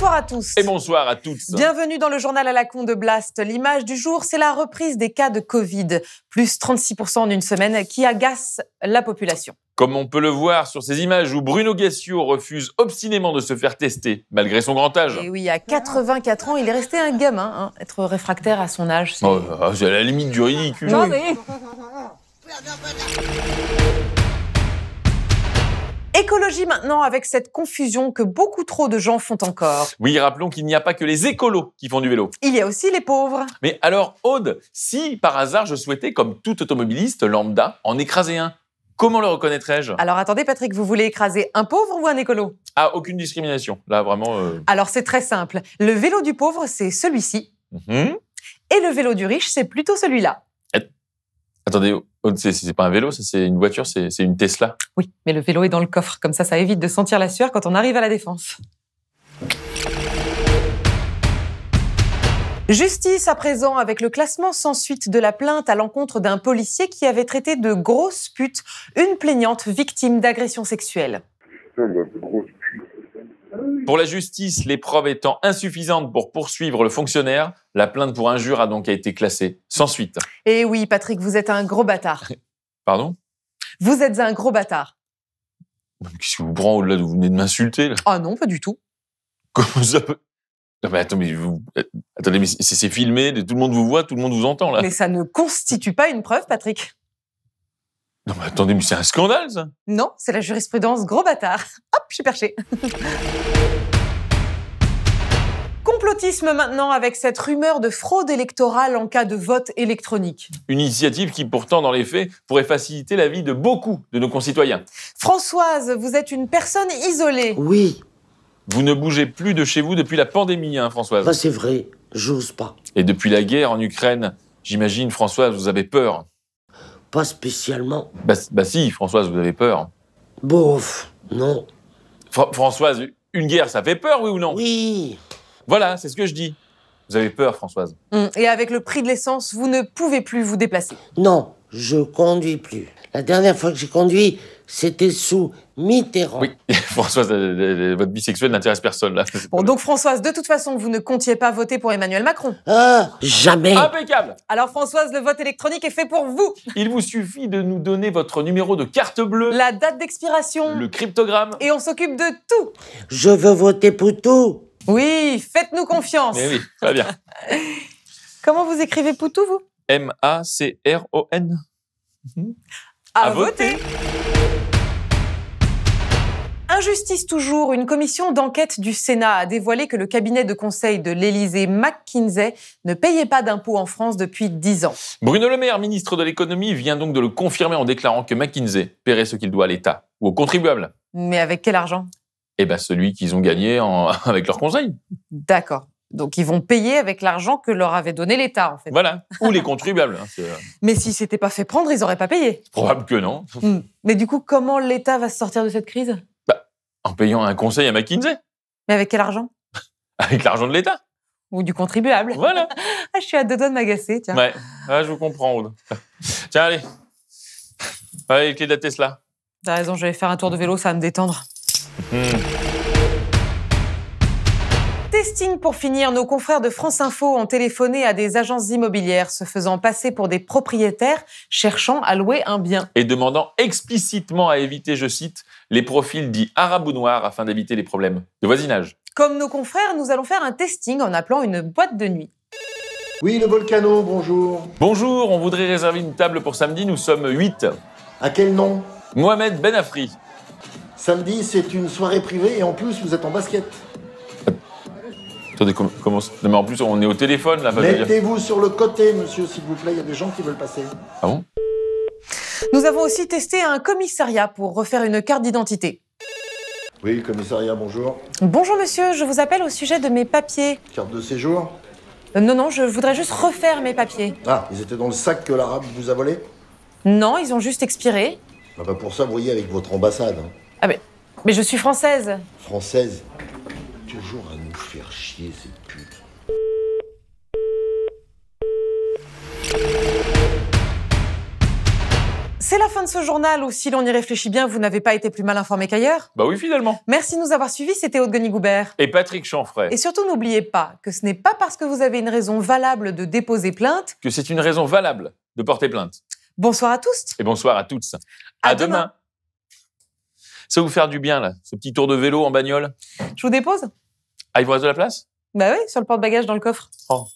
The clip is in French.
Bonsoir à tous. Et bonsoir à toutes. Bienvenue dans le journal à la con de Blast. L'image du jour, c'est la reprise des cas de Covid, plus 36% en une semaine, qui agace la population. Comme on peut le voir sur ces images où Bruno Gassio refuse obstinément de se faire tester, malgré son grand âge. Et oui, à 84 ans, il est resté un gamin. Hein, être réfractaire à son âge, oh, c'est... à la limite du ridicule. Non, mais... Écologie maintenant avec cette confusion que beaucoup trop de gens font encore. Oui, rappelons qu'il n'y a pas que les écolos qui font du vélo. Il y a aussi les pauvres. Mais alors, Aude, si par hasard je souhaitais, comme tout automobiliste lambda, en écraser un, Comment le reconnaîtrais-je Alors attendez Patrick, vous voulez écraser un pauvre ou un écolo Ah, aucune discrimination, là vraiment. Euh, alors c'est très simple. Le vélo du pauvre, c'est celui-ci. Mhm. Et le vélo du riche, c'est plutôt celui-là. Attendez, c'est pas un vélo, c'est une voiture, c'est une Tesla. Oui, mais le vélo est dans le coffre, comme ça, ça évite de sentir la sueur quand on arrive à la défense. Justice à présent avec le classement sans suite de la plainte à l'encontre d'un policier qui avait traité de grosse pute une plaignante victime d'agression sexuelle. Pour la justice, les preuves étant insuffisantes pour poursuivre le fonctionnaire, la plainte pour injure a donc été classée sans suite. Eh oui, Patrick, vous êtes un gros bâtard. Pardon Vous êtes un gros bâtard. Qu'est-ce qui vous prend au-delà de vous venez de m'insulter Ah non, pas du tout. Comment ça Non mais euh, attendez, mais c'est filmé, tout le monde vous voit, tout le monde vous entend là. Mais ça ne constitue pas une preuve, Patrick. Non mais attendez, mais c'est un scandale ça Non, c'est la jurisprudence gros bâtard. Hop, je suis perché. Complotisme maintenant avec cette rumeur de fraude électorale en cas de vote électronique. Une initiative qui pourtant dans les faits pourrait faciliter la vie de beaucoup de nos concitoyens. Françoise, vous êtes une personne isolée. Oui. Vous ne bougez plus de chez vous depuis la pandémie, hein, Françoise. c'est vrai, j'ose pas. Et depuis la guerre en Ukraine, j'imagine, Françoise, vous avez peur. Pas spécialement. Bah, bah, si, Françoise, vous avez peur. Bof, non. Françoise, une guerre, ça fait peur, oui ou non Oui. Voilà, c'est ce que je dis. Vous avez peur, Françoise. Hum, et avec le prix de l'essence, vous ne pouvez plus vous déplacer. Non, je conduis plus. La dernière fois que j'ai conduit, c'était sous Mitterrand. Oui, Françoise, euh, euh, euh, votre bisexuel n'intéresse personne là. Bon, donc Françoise, de toute façon, vous ne comptiez pas voter pour Emmanuel Macron. Ah, jamais. Impeccable. Alors Françoise, le vote électronique est fait pour vous. Il vous suffit de nous donner votre numéro de carte bleue, la date d'expiration, le cryptogramme, et on s'occupe de tout. Je veux voter pour tout Oui, faites-nous confiance. Mais oui, très bien. Comment vous écrivez Poutou, vous M-A-C-R-O-N. À, voter. Injustice toujours, une commission d'enquête du Sénat a dévoilé que le cabinet de conseil de l'Élysée McKinsey ne payait pas d'impôts en France depuis 10 ans. Bruno Le Maire, ministre de l'économie, vient donc de le confirmer en déclarant que McKinsey paierait ce qu'il doit à l'État ou aux contribuables. Mais avec quel argent Eh bien celui qu'ils ont gagné avec leur conseil. D'accord. Donc ils vont payer avec l'argent que leur avait donné l'État, en fait. Voilà, ou les contribuables. Hein, euh. Mais si c'était pas fait prendre, ils n'auraient pas payé. Probable que non. Hmm. Mais du coup, comment l'État va se sortir de cette crise bah, En payant un conseil à McKinsey. Mais avec quel argent Avec l'argent de l'État. Ou du contribuable. Voilà. ah, je suis à deux doigts de m'agacer, tiens. Ouais, ah, je vous comprends, Aude. tiens, allez. Allez, les clés de la Tesla. T'as raison, je vais faire un tour de vélo, ça va me détendre. Hmm testing pour finir, nos confrères de France Info ont téléphoné à des agences immobilières se faisant passer pour des propriétaires cherchant à louer un bien. Et demandant explicitement à éviter, je cite, les profils dits arabes ou noirs afin d'éviter les problèmes de voisinage. Comme nos confrères, nous allons faire un testing en appelant une boîte de nuit. Oui, le volcano, bonjour. Bonjour, on voudrait réserver une table pour samedi, nous sommes 8. À quel nom Mohamed Benafri. Samedi, c'est une soirée privée et en plus, vous êtes en basket. Attendez, comment, mais en plus, on est au téléphone là. Mettez-vous sur le côté, monsieur, s'il vous plaît. Il y a des gens qui veulent passer. Ah bon Nous avons aussi testé un commissariat pour refaire une carte d'identité. Oui, commissariat, bonjour. Bonjour, monsieur. Je vous appelle au sujet de mes papiers. Carte de séjour euh, Non, non, je voudrais juste refaire mes papiers. Ah, ils étaient dans le sac que l'arabe vous a volé Non, ils ont juste expiré. Ah bah Pour ça, vous voyez avec votre ambassade hein. Ah, mais je suis française. française toujours à nous faire chier, ces putes. C'est la fin de ce journal où, si l'on y réfléchit bien, vous n'avez pas été plus mal informé qu'ailleurs. Bah oui, finalement. Merci de nous avoir suivis. C'était Aude Goubert. Et Patrick Chanfray. Et surtout, n'oubliez pas que ce n'est pas parce que vous avez une raison valable de déposer plainte que c'est une raison valable de porter plainte. Bonsoir à tous. Et bonsoir à toutes. À, demain. Ça vous faire du bien, là, ce petit tour de vélo en bagnole. Je vous dépose Ah, il vous reste de la place Bah oui, sur le porte-bagages dans le coffre. Oh,